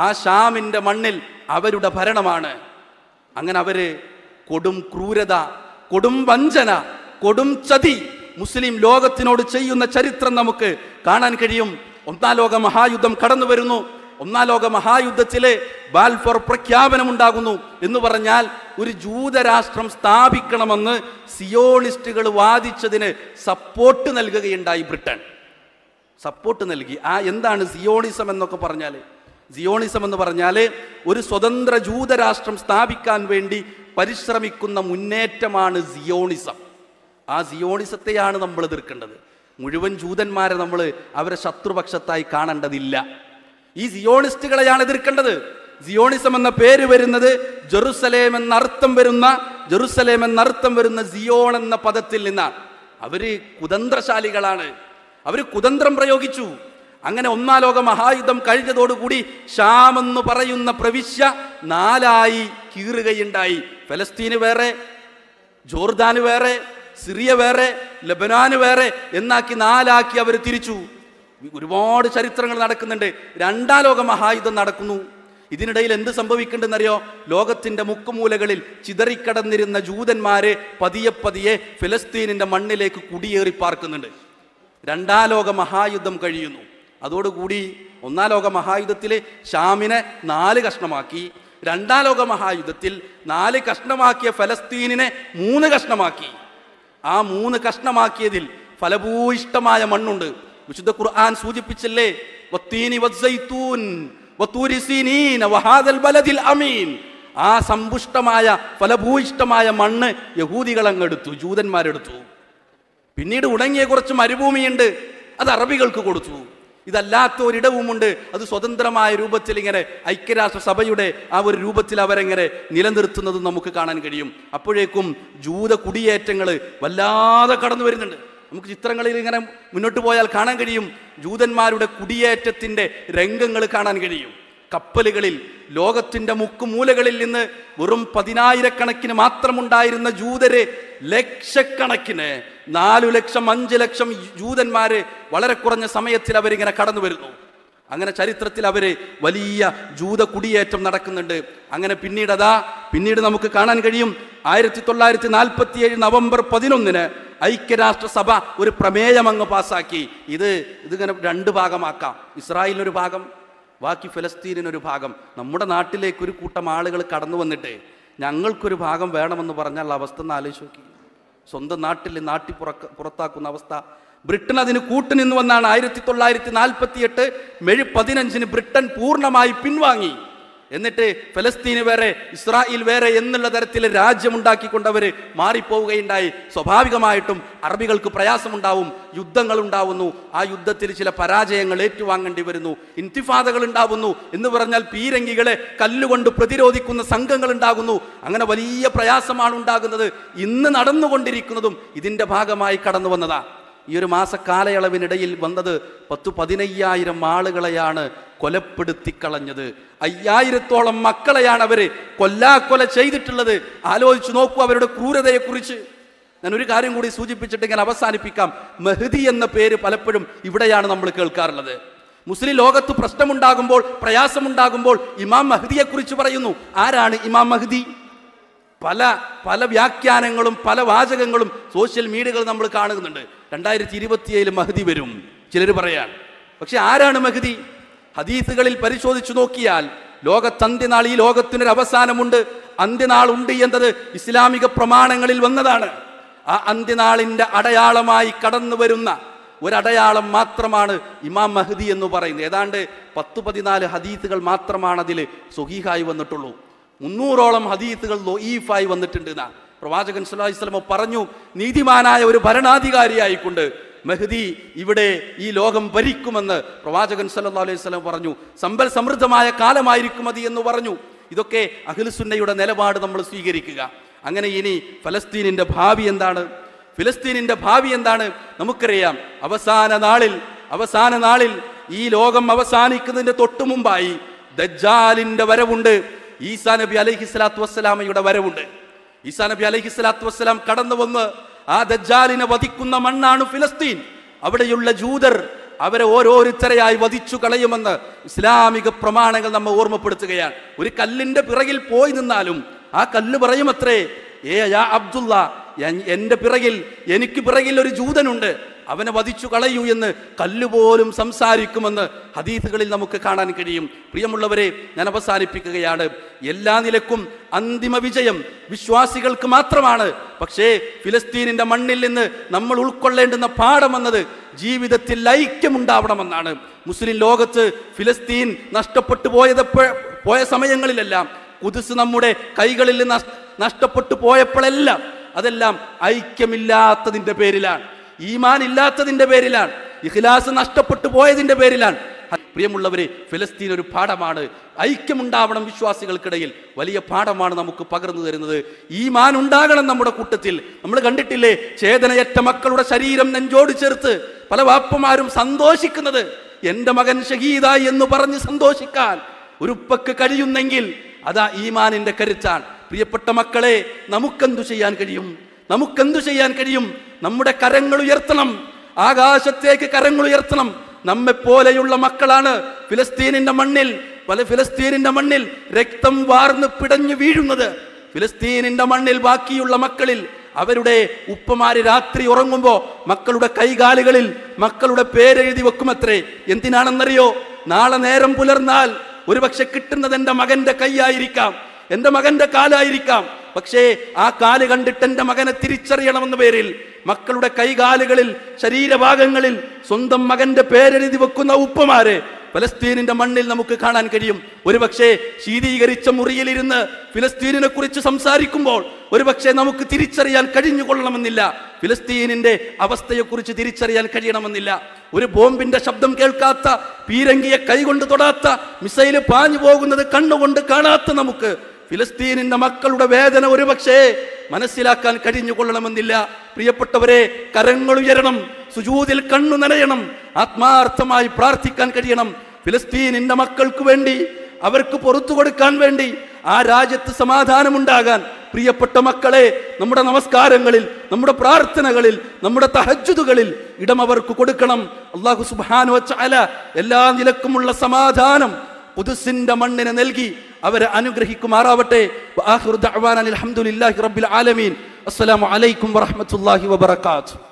ആ ഷാമിൻ്റെ മണ്ണിൽ അവരുടെ ഭരണമാണ് അങ്ങനെ അവര് കൊടും ക്രൂരത കൊടും വഞ്ചന കൊടും ചതി മുസ്ലിം ലോകത്തിനോട് ചെയ്യുന്ന ചരിത്രം നമുക്ക് കാണാൻ കഴിയും ഒന്നാം ലോക മഹായുദ്ധം കടന്നു വരുന്നു ഒന്നാം ലോക മഹായുദ്ധത്തിലെ ബാൽഫോർ പ്രഖ്യാപനം ഉണ്ടാകുന്നു എന്ന് പറഞ്ഞാൽ ഒരു ജൂതരാഷ്ട്രം സ്ഥാപിക്കണമെന്ന് സിയോണിസ്റ്റുകൾ വാദിച്ചതിന് സപ്പോർട്ട് നൽകുകയുണ്ടായി ബ്രിട്ടൻ സപ്പോർട്ട് നൽകി ആ എന്താണ് സിയോണിസം എന്നൊക്കെ പറഞ്ഞാൽ സിയോണിസം എന്ന് പറഞ്ഞാൽ ഒരു സ്വതന്ത്ര ജൂതരാഷ്ട്രം സ്ഥാപിക്കാൻ വേണ്ടി പരിശ്രമിക്കുന്ന മുന്നേറ്റമാണ് സിയോണിസം ആ സിയോണിസത്തെയാണ് നമ്മൾ എതിർക്കേണ്ടത് മുഴുവൻ ജൂതന്മാരെ നമ്മൾ അവരെ ശത്രുപക്ഷത്തായി കാണേണ്ടതില്ല ഈ സിയോണിസ്റ്റുകളെയാണ് എതിർക്കേണ്ടത് സിയോണിസം എന്ന പേര് വരുന്നത് ജെറുസലേം എന്നർത്ഥം വരുന്ന ജെറുസലേം എന്നർത്ഥം വരുന്ന സിയോൺ എന്ന പദത്തിൽ നിന്നാണ് അവര് കുതന്ത്രശാലികളാണ് അവർ കുതന്ത്രം പ്രയോഗിച്ചു അങ്ങനെ ഒന്നാം ലോക മഹായുദ്ധം കഴിഞ്ഞതോടുകൂടി ഷാം എന്ന് പറയുന്ന പ്രവിശ്യ നാലായി കീറുകയുണ്ടായി ഫലസ്തീന് വേറെ ജോർദാന് വേറെ സിറിയ വേറെ ലബനാന് വേറെ എന്നാക്കി നാലാക്കി അവർ തിരിച്ചു ഒരുപാട് ചരിത്രങ്ങൾ നടക്കുന്നുണ്ട് രണ്ടാം ലോക മഹായുദ്ധം നടക്കുന്നു ഇതിനിടയിൽ എന്ത് സംഭവിക്കേണ്ടെന്നറിയോ ലോകത്തിന്റെ മുക്കുമൂലകളിൽ ചിതറിക്കടന്നിരുന്ന ജൂതന്മാരെ പതിയെ പതിയെ ഫിലസ്തീനിന്റെ മണ്ണിലേക്ക് കുടിയേറി പാർക്കുന്നുണ്ട് രണ്ടാം ലോക മഹായുദ്ധം കഴിയുന്നു അതോടുകൂടി ഒന്നാം ലോക മഹായുദ്ധത്തിൽ ഷാമിനെ നാല് കഷ്ണമാക്കി രണ്ടാം ലോക മഹായുദ്ധത്തിൽ നാല് കഷ്ണമാക്കിയ ഫലസ്തീനിനെ മൂന്ന് കഷ്ണമാക്കി ആ മൂന്ന് കഷ്ണമാക്കിയതിൽ ഫലഭൂയിഷ്ടമായ മണ്ണുണ്ട് വിശുദ്ധ ഖുർആൻ സൂചിപ്പിച്ചല്ലേ ആ സമ്പുഷ്ടമായ ഫലഭൂയിഷ്ടമായ മണ്ണ് യഹൂദികൾ അങ്ങെടുത്തു ജൂതന്മാരെടുത്തു പിന്നീട് ഉണങ്ങിയ കുറച്ച് മരുഭൂമിയുണ്ട് അത് അറബികൾക്ക് കൊടുത്തു ഇതല്ലാത്ത ഒരിടവുമുണ്ട് അത് സ്വതന്ത്രമായ രൂപത്തിൽ ഇങ്ങനെ ഐക്യരാഷ്ട്രസഭയുടെ ആ ഒരു രൂപത്തിൽ അവരെങ്ങനെ നിലനിർത്തുന്നത് നമുക്ക് കാണാൻ കഴിയും അപ്പോഴേക്കും ജൂത കുടിയേറ്റങ്ങൾ വല്ലാതെ കടന്നു വരുന്നുണ്ട് നമുക്ക് ചിത്രങ്ങളിൽ ഇങ്ങനെ മുന്നോട്ട് പോയാൽ കാണാൻ കഴിയും ജൂതന്മാരുടെ കുടിയേറ്റത്തിൻ്റെ രംഗങ്ങൾ കാണാൻ കഴിയും കപ്പലുകളിൽ ലോകത്തിൻ്റെ മുക്കുമൂലകളിൽ നിന്ന് വെറും പതിനായിരക്കണക്കിന് മാത്രമുണ്ടായിരുന്ന ജൂതരെ ലക്ഷക്കണക്കിന് നാലു ലക്ഷം അഞ്ച് ലക്ഷം ജൂതന്മാരെ വളരെ കുറഞ്ഞ സമയത്തിൽ അവരിങ്ങനെ കടന്നു വരുന്നു അങ്ങനെ ചരിത്രത്തിൽ അവർ വലിയ ജൂത കുടിയേറ്റം നടക്കുന്നുണ്ട് അങ്ങനെ പിന്നീട് അതാ പിന്നീട് നമുക്ക് കാണാൻ കഴിയും ആയിരത്തി തൊള്ളായിരത്തി നാൽപ്പത്തി ഏഴ് നവംബർ പതിനൊന്നിന് ഐക്യരാഷ്ട്രസഭ ഒരു പ്രമേയം അങ്ങ് പാസ്സാക്കി ഇത് ഇതിങ്ങനെ രണ്ട് ഭാഗമാക്കാം ഇസ്രായേലിനൊരു ഭാഗം ബാക്കി ഫലസ്തീനിനൊരു ഭാഗം നമ്മുടെ നാട്ടിലേക്ക് ഒരു കൂട്ടം ആളുകൾ കടന്നു വന്നിട്ട് ഞങ്ങൾക്കൊരു ഭാഗം വേണമെന്ന് പറഞ്ഞാൽ അവസ്ഥ ഒന്ന് ആലോചിച്ച് നോക്കി സ്വന്തം നാട്ടിൽ നാട്ടി പുറക്ക പുറത്താക്കുന്ന അവസ്ഥ ബ്രിട്ടൻ അതിന് കൂട്ടുനിന്നുവെന്നാണ് ആയിരത്തി തൊള്ളായിരത്തി നാൽപ്പത്തി എട്ട് മെഴ് പതിനഞ്ചിന് ബ്രിട്ടൻ പൂർണ്ണമായി പിൻവാങ്ങി എന്നിട്ട് ഫലസ്തീന് വേറെ ഇസ്രായേൽ വേറെ എന്നുള്ള തരത്തിൽ രാജ്യമുണ്ടാക്കിക്കൊണ്ടവർ മാറിപ്പോവുകയുണ്ടായി സ്വാഭാവികമായിട്ടും അറബികൾക്ക് പ്രയാസമുണ്ടാവും യുദ്ധങ്ങൾ ഉണ്ടാവുന്നു ആ യുദ്ധത്തിൽ ചില പരാജയങ്ങൾ ഏറ്റുവാങ്ങേണ്ടി വരുന്നു ഇൻതിഫാദകൾ ഉണ്ടാവുന്നു എന്ന് പറഞ്ഞാൽ പീരങ്കികളെ കല്ലുകൊണ്ട് പ്രതിരോധിക്കുന്ന സംഘങ്ങൾ ഉണ്ടാകുന്നു അങ്ങനെ വലിയ പ്രയാസമാണ് ഉണ്ടാകുന്നത് ഇന്ന് നടന്നുകൊണ്ടിരിക്കുന്നതും ഇതിൻ്റെ ഭാഗമായി കടന്നു വന്നതാണ് ഈ ഒരു മാസക്കാലയളവിനിടയിൽ വന്നത് പത്തു പതിനയ്യായിരം ആളുകളെയാണ് കൊലപ്പെടുത്തിക്കളഞ്ഞത് അയ്യായിരത്തോളം മക്കളെയാണ് അവർ കൊല്ലാക്കൊല ചെയ്തിട്ടുള്ളത് ആലോചിച്ച് നോക്കൂ അവരുടെ ക്രൂരതയെക്കുറിച്ച് ഞാൻ ഒരു കാര്യം കൂടി സൂചിപ്പിച്ചിട്ട് ഇങ്ങനെ അവസാനിപ്പിക്കാം മെഹദി എന്ന പേര് പലപ്പോഴും ഇവിടെയാണ് നമ്മൾ കേൾക്കാറുള്ളത് മുസ്ലിം ലോകത്ത് പ്രശ്നമുണ്ടാകുമ്പോൾ പ്രയാസമുണ്ടാകുമ്പോൾ ഇമാം മഹദിയെക്കുറിച്ച് പറയുന്നു ആരാണ് ഇമാം മഹദി പല പല വ്യാഖ്യാനങ്ങളും പല വാചകങ്ങളും സോഷ്യൽ മീഡിയകൾ നമ്മൾ കാണുന്നുണ്ട് രണ്ടായിരത്തി ഇരുപത്തിയേഴിൽ മഹദി വരും ചിലർ പറയാൻ പക്ഷെ ആരാണ് മഹദി ഹദീസുകളിൽ പരിശോധിച്ചു നോക്കിയാൽ ലോകത്തന്ത്യനാൾ ഈ ലോകത്തിനൊരു അവസാനമുണ്ട് അന്ത്യനാൾ ഉണ്ട് എന്നത് ഇസ്ലാമിക പ്രമാണങ്ങളിൽ വന്നതാണ് ആ അന്ത്യനാളിൻ്റെ അടയാളമായി കടന്നു വരുന്ന ഒരടയാളം മാത്രമാണ് ഇമാം മഹദി എന്ന് പറയുന്നത് ഏതാണ്ട് പത്ത് പതിനാല് ഹദീസുകൾ മാത്രമാണ് അതിൽ സുഹീഹായി വന്നിട്ടുള്ളൂ മുന്നൂറോളം ഹദീത്തുകൾ ലൊയീഫായി വന്നിട്ടുണ്ട് എന്നാണ് പ്രവാചകൻ സുല്ലാഹി സ്വലമ പറഞ്ഞു നീതിമാനായ ഒരു ഭരണാധികാരിയായിക്കൊണ്ട് മെഹദി ഇവിടെ ഈ ലോകം ഭരിക്കുമെന്ന് പ്രവാചകൻ സല്ലാ അലൈഹി സ്വലം പറഞ്ഞു സമ്പൽ സമൃദ്ധമായ കാലമായിരിക്കും അത് എന്ന് പറഞ്ഞു ഇതൊക്കെ അഖിൽസുന്നയുടെ നിലപാട് നമ്മൾ സ്വീകരിക്കുക അങ്ങനെ ഇനി ഫലസ്തീനിൻ്റെ ഭാവി എന്താണ് ഫിലസ്തീനിൻ്റെ ഭാവി എന്താണ് നമുക്കറിയാം അവസാന നാളിൽ അവസാന നാളിൽ ഈ ലോകം അവസാനിക്കുന്നതിൻ്റെ തൊട്ടു മുമ്പായി ദജ്ജാലിൻ്റെ വരവുണ്ട് ഈസാ നബി അലൈഹി സ്വലാത്തു വസ്സലാമയുടെ വരവുണ്ട് ഈസാ നബി അലൈഹി സ്വലാത്തു വസ്സലാം കടന്നു വന്ന് ആ ദജ്ജാലിനെ വധിക്കുന്ന മണ്ണാണ് ഫിലസ്തീൻ അവിടെയുള്ള ജൂതർ അവരെ ഓരോരുത്തരെയായി വധിച്ചു കളയുമെന്ന് ഇസ്ലാമിക പ്രമാണങ്ങൾ നമ്മൾ ഓർമ്മപ്പെടുത്തുകയാണ് ഒരു കല്ലിന്റെ പിറകിൽ പോയി നിന്നാലും ആ കല്ല് പറയുമത്രേ ഏ അബ്ദുള്ള എൻ്റെ പിറകിൽ എനിക്ക് പിറകിൽ ഒരു ജൂതനുണ്ട് അവനെ വധിച്ചു കളയൂ എന്ന് കല്ലുപോലും സംസാരിക്കുമെന്ന് ഹദീസുകളിൽ നമുക്ക് കാണാൻ കഴിയും പ്രിയമുള്ളവരെ ഞാൻ അവസാനിപ്പിക്കുകയാണ് എല്ലാ നിലക്കും അന്തിമ വിജയം വിശ്വാസികൾക്ക് മാത്രമാണ് പക്ഷേ ഫിലസ്തീനിന്റെ മണ്ണിൽ നിന്ന് നമ്മൾ ഉൾക്കൊള്ളേണ്ടുന്ന പാഠമെന്നത് ജീവിതത്തിൽ ഐക്യമുണ്ടാവണമെന്നാണ് മുസ്ലിം ലോകത്ത് ഫിലസ്തീൻ നഷ്ടപ്പെട്ടു പോയത് പോയ സമയങ്ങളിലെല്ലാം കുതിസ് നമ്മുടെ കൈകളിൽ നഷ്ടപ്പെട്ടു പോയപ്പോഴെല്ലാം അതെല്ലാം ഐക്യമില്ലാത്തതിൻ്റെ പേരിലാണ് ഈമാൻ ഇല്ലാത്തതിൻ്റെ പേരിലാണ് ഇഖിലാസ് നഷ്ടപ്പെട്ടു പോയതിൻ്റെ പേരിലാണ് പ്രിയമുള്ളവരെ ഫലസ്തീൻ ഒരു പാഠമാണ് ഐക്യമുണ്ടാവണം വിശ്വാസികൾക്കിടയിൽ വലിയ പാഠമാണ് നമുക്ക് പകർന്നു തരുന്നത് ഈ മാൻ ഉണ്ടാകണം നമ്മുടെ കൂട്ടത്തിൽ നമ്മൾ കണ്ടിട്ടില്ലേ ചേതനയറ്റ മക്കളുടെ ശരീരം നെഞ്ചോട് ചേർത്ത് പല വാപ്പമാരും സന്തോഷിക്കുന്നത് എൻ്റെ മകൻ ഷഹീദായി എന്ന് പറഞ്ഞ് സന്തോഷിക്കാൻ ഒരുപ്പക്ക് കഴിയുന്നെങ്കിൽ അതാ ഈമാനിൻ്റെ കരുത്താണ് പ്രിയപ്പെട്ട മക്കളെ നമുക്കെന്തു ചെയ്യാൻ കഴിയും നമുക്കെന്തു ചെയ്യാൻ കഴിയും നമ്മുടെ കരങ്ങൾ ഉയർത്തണം ആകാശത്തേക്ക് കരങ്ങൾ ഉയർത്തണം പോലെയുള്ള മക്കളാണ് ഫിലസ്തീനിന്റെ മണ്ണിൽ പല ഫിലസ്തീനിന്റെ മണ്ണിൽ രക്തം വാർന്ന് പിടഞ്ഞു വീഴുന്നത് ഫിലസ്തീനിന്റെ മണ്ണിൽ ബാക്കിയുള്ള മക്കളിൽ അവരുടെ ഉപ്പമാര് രാത്രി ഉറങ്ങുമ്പോൾ മക്കളുടെ കൈകാലുകളിൽ മക്കളുടെ പേരെഴുതി വെക്കുമത്രേ എന്തിനാണെന്നറിയോ നാളെ നേരം പുലർന്നാൽ ഒരുപക്ഷെ കിട്ടുന്നത് എൻ്റെ മകന്റെ കൈയായിരിക്കാം എൻ്റെ മകൻ്റെ കാലായിരിക്കാം പക്ഷേ ആ കാല് കണ്ടിട്ട് എൻ്റെ മകനെ തിരിച്ചറിയണമെന്ന പേരിൽ മക്കളുടെ കൈകാലുകളിൽ ശരീരഭാഗങ്ങളിൽ സ്വന്തം മകന്റെ പേരെഴുതി വെക്കുന്ന ഉപ്പമാരെ ഫലസ്തീനിന്റെ മണ്ണിൽ നമുക്ക് കാണാൻ കഴിയും ഒരുപക്ഷെ ശീതീകരിച്ച മുറിയിലിരുന്ന് ഫിലസ്തീനിനെ കുറിച്ച് സംസാരിക്കുമ്പോൾ ഒരുപക്ഷെ നമുക്ക് തിരിച്ചറിയാൻ കഴിഞ്ഞുകൊള്ളണമെന്നില്ല ഫിലസ്തീനിന്റെ അവസ്ഥയെക്കുറിച്ച് തിരിച്ചറിയാൻ കഴിയണമെന്നില്ല ഒരു ബോംബിന്റെ ശബ്ദം കേൾക്കാത്ത പീരങ്കിയെ കൈകൊണ്ട് തൊടാത്ത മിസൈല് പാഞ്ഞു പോകുന്നത് കണ്ണുകൊണ്ട് കാണാത്ത നമുക്ക് ഫിലസ്തീനിന്റെ മക്കളുടെ വേദന ഒരുപക്ഷേ മനസ്സിലാക്കാൻ കഴിഞ്ഞുകൊള്ളണമെന്നില്ല പ്രിയപ്പെട്ടവരെ ഉയരണം സുജൂതിൽ കണ്ണു നനയണം ആത്മാർത്ഥമായി പ്രാർത്ഥിക്കാൻ കഴിയണം ഫിലസ്തീനിന്റെ മക്കൾക്ക് വേണ്ടി അവർക്ക് പുറത്തു കൊടുക്കാൻ വേണ്ടി ആ രാജ്യത്ത് സമാധാനമുണ്ടാകാൻ പ്രിയപ്പെട്ട മക്കളെ നമ്മുടെ നമസ്കാരങ്ങളിൽ നമ്മുടെ പ്രാർത്ഥനകളിൽ നമ്മുടെ തഹജുദുകളിൽ ഇടം അവർക്ക് കൊടുക്കണം അള്ളാഹു സുബാനു അല എല്ലാ നിലക്കുമുള്ള സമാധാനം പുതുസിന്റെ മണ്ണിനെ നൽകി അവരെ അനുഗ്രഹിക്കുമാറാവട്ടെ അലഹമുല്ലാഹി റബ്ബിൽ ആലമീൻ അസ്സലാമു അലൈക്കും വറഹമത്തല്ലാഹി വബറകാതുഹു